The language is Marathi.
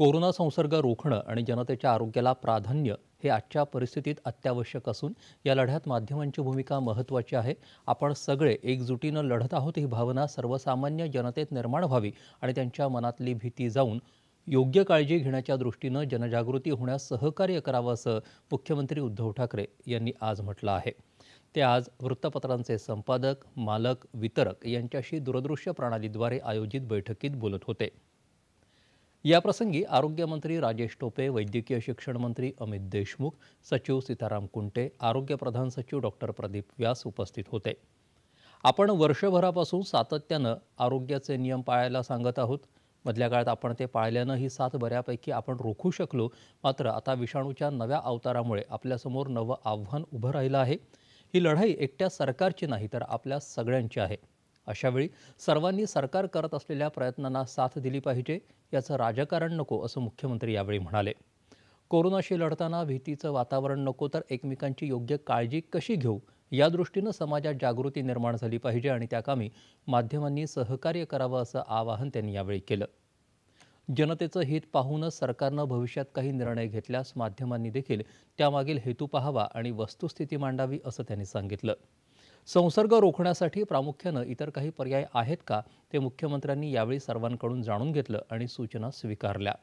कोरोना संसर्ग रोखणं आणि जनतेच्या आरोग्याला प्राधान्य हे आजच्या परिस्थितीत अत्यावश्यक असून या लढ्यात माध्यमांची भूमिका महत्त्वाची आहे आपण सगळे एकजुटीनं लढत आहोत ही भावना सर्वसामान्य जनतेत निर्माण व्हावी आणि त्यांच्या मनातली भीती जाऊन योग्य काळजी घेण्याच्या दृष्टीनं जनजागृती होण्यास सहकार्य करावं असं मुख्यमंत्री उद्धव ठाकरे यांनी आज म्हटलं आहे ते आज वृत्तपत्रांचे संपादक मालक वितरक यांच्याशी दूरदृश्य प्रणालीद्वारे आयोजित बैठकीत बोलत होते याप्रसंगी आरोग्यमंत्री राजेश टोपे वैद्यकीय शिक्षण मंत्री अमित देशमुख सचिव सीताराम कुंटे आरोग्यप्रधान सचिव डॉक्टर प्रदीप व्यास उपस्थित होते आपण वर्षभरापासून सातत्यानं आरोग्याचे नियम पाळायला सांगत आहोत मधल्या काळात आपण ते पाळल्यानं ही साथ बऱ्यापैकी आपण रोखू शकलो मात्र आता विषाणूच्या नव्या अवतारामुळे आपल्यासमोर नवं आव्हान उभं राहिलं आहे ही लढाई एकट्या सरकारची नाही तर आपल्या सगळ्यांची आहे अशावेळी सर्वांनी सरकार करत असलेल्या प्रयत्नांना साथ दिली पाहिजे याचं राजकारण नको असं मुख्यमंत्री यावेळी म्हणाले कोरोनाशी लढताना भीतीचं वातावरण नको तर एकमेकांची योग्य काळजी कशी घेऊ या दृष्टीनं समाजात जागृती निर्माण झाली पाहिजे आणि त्याकामी माध्यमांनी सहकार्य करावं असं आवाहन त्यांनी यावेळी केलं जनतेचं हित पाहूनच सरकारनं भविष्यात काही निर्णय घेतल्यास माध्यमांनी देखील त्यामागील हेतू पाहावा आणि वस्तुस्थिती मांडावी असं त्यांनी सांगितलं संसर्ग रोखण्यासाठी प्रामुख्यानं इतर काही पर्याय आहेत का ते मुख्यमंत्र्यांनी यावेळी सर्वांकडून जाणून घेतलं आणि सूचना स्वीकारल्या